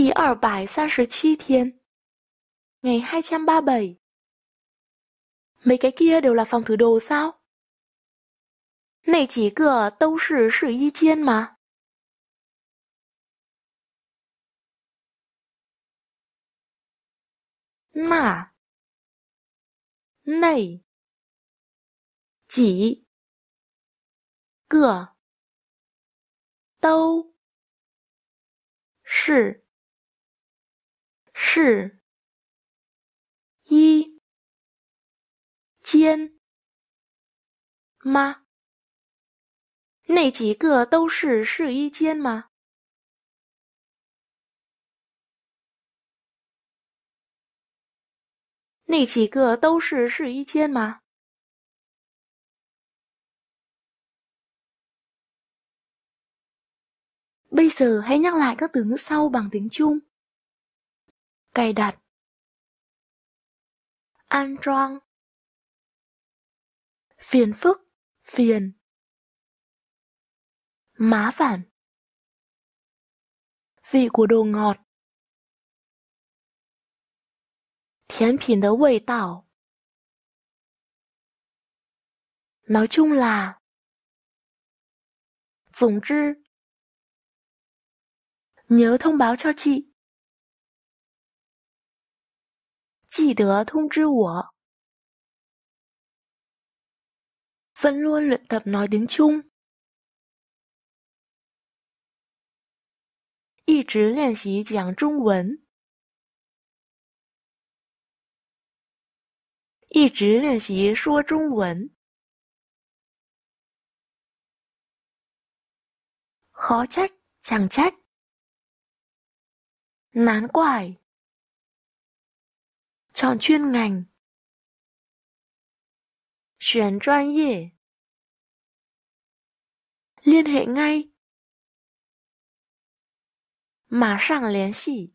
第二百三十七 thiên Ngày hai trăm ba bảy Mấy cái kia đều là phòng thử đồ sao? Này chỉ cửa tâu sử sử y chiên mà. Nà Này Chỉ Cửa Tâu sự 是衣间吗？那几个都是试衣间吗？那几个都是试衣间吗？Bây giờ hãy nhắc lại các từ ngữ sau bằng tiếng Trung. cài đặt. An Trang Phiền phức, phiền Má phản Vị của đồ ngọt Thiến phìn đấu quầy tảo Nói chung là Tổng chứ Nhớ thông báo cho chị 记得通知我。一直练习讲中文。一直练习说中文。好巧，巧巧！难怪。Chọn chuyên ngành. Chuyển chuyên nghiệp. Liên hệ ngay. Mà sang liên xì.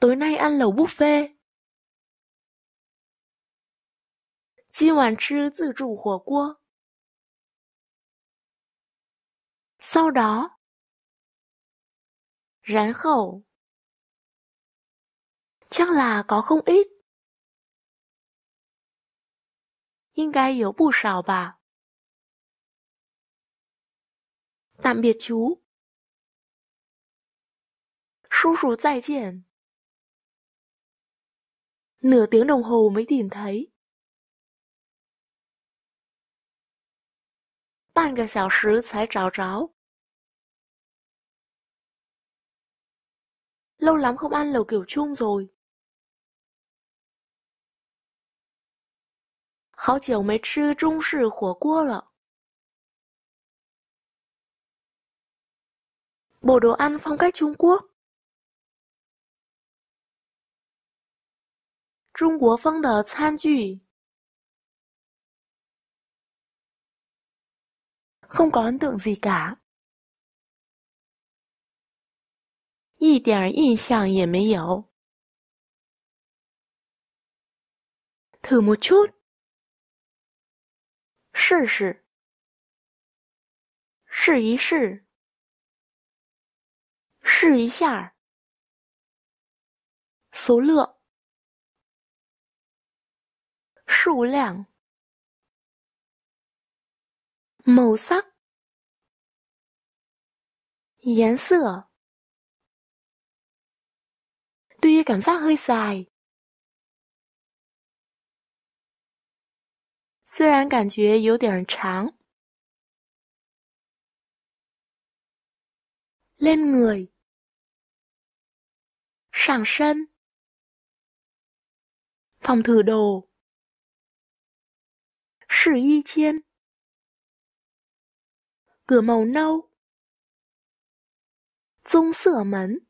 Tối nay ăn lẩu buffet. 今晚吃自助火锅。sau đó，然后。chắc là có không ít. 应该有不少吧。tạm biệt chú. 叔叔再见。Nửa tiếng đồng hồ mới tìm thấy. Bạn cả 小时才找着。Lâu lắm không ăn lẩu kiểu chung rồi. 好久没吃中式火锅了。Bộ đồ ăn phong cách Trung Quốc Trung Quốc phong không có ấn tượng gì cả. điểm thử một chút. 试试，试一试，试一下儿。数乐，数量，某色，颜色。对于感官色彩。虽然感觉有点长，lên người，上身，phòng thử đồ，试衣间，cửa màu nâu，棕色门。